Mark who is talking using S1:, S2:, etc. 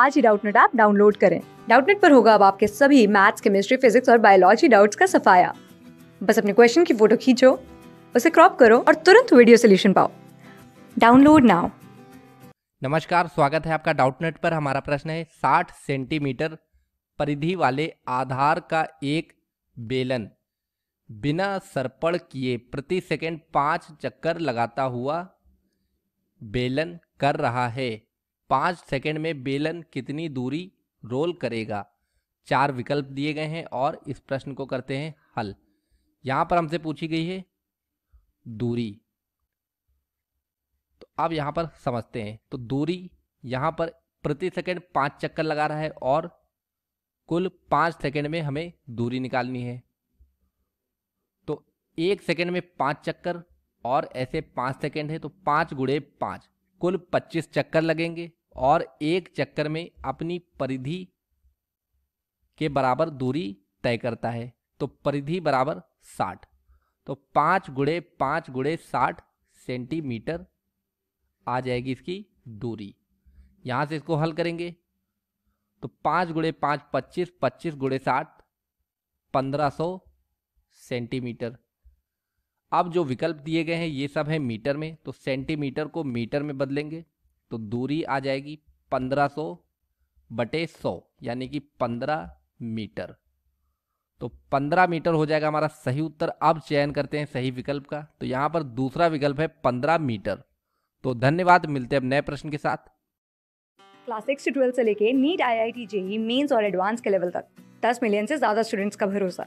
S1: आज ही Doubtnut app download करें डाउटनेट पर होगा अब आपके सभी मैथ्स केमिस्ट्री फिजिक्स और बायोलॉजी डाउट्स का सफाया बस अपने क्वेश्चन की फोटो खींचो उसे क्रॉप करो और तुरंत वीडियो सोल्यूशन पाओ डाउनलोड नाउ
S2: नमस्कार स्वागत है आपका डाउटनेट पर हमारा प्रश्न है साठ सेंटीमीटर परिधि वाले आधार का एक बेलन बिना सरपण किए प्रति सेकंड पांच चक्कर लगाता हुआ बेलन कर रहा है पाँच सेकेंड में बेलन कितनी दूरी रोल करेगा चार विकल्प दिए गए हैं और इस प्रश्न को करते हैं हल यहाँ पर हमसे पूछी गई है दूरी तो अब यहाँ पर समझते हैं तो दूरी यहाँ पर प्रति सेकंड पाँच चक्कर लगा रहा है और कुल पाँच सेकंड में हमें दूरी निकालनी है तो एक सेकंड में पाँच चक्कर और ऐसे पाँच सेकंड है तो पाँच गुड़े पाँच कुल 25 चक्कर लगेंगे और एक चक्कर में अपनी परिधि के बराबर दूरी तय करता है तो परिधि बराबर 60 तो पाँच गुड़े पाँच गुड़े साठ सेंटीमीटर आ जाएगी इसकी दूरी यहाँ से इसको हल करेंगे तो पाँच गुड़े पाँच पच्चीस पच्चीस गुड़े साठ पंद्रह सौ सेंटीमीटर अब जो विकल्प दिए गए हैं ये सब है मीटर में तो सेंटीमीटर को मीटर में बदलेंगे तो दूरी आ जाएगी 1500 बटे 100 यानी कि 15 मीटर तो 15 मीटर हो जाएगा हमारा सही उत्तर अब चयन करते हैं सही विकल्प का तो यहाँ पर दूसरा विकल्प है 15 मीटर तो धन्यवाद मिलते हैं अब नए प्रश्न के साथ
S1: क्लास सिक्स से से लेके NEET I I T JEE mains और एडवांस के लेवल तक दस मिलियन से ज़्यादा स्टूडेंट्स का भरोसा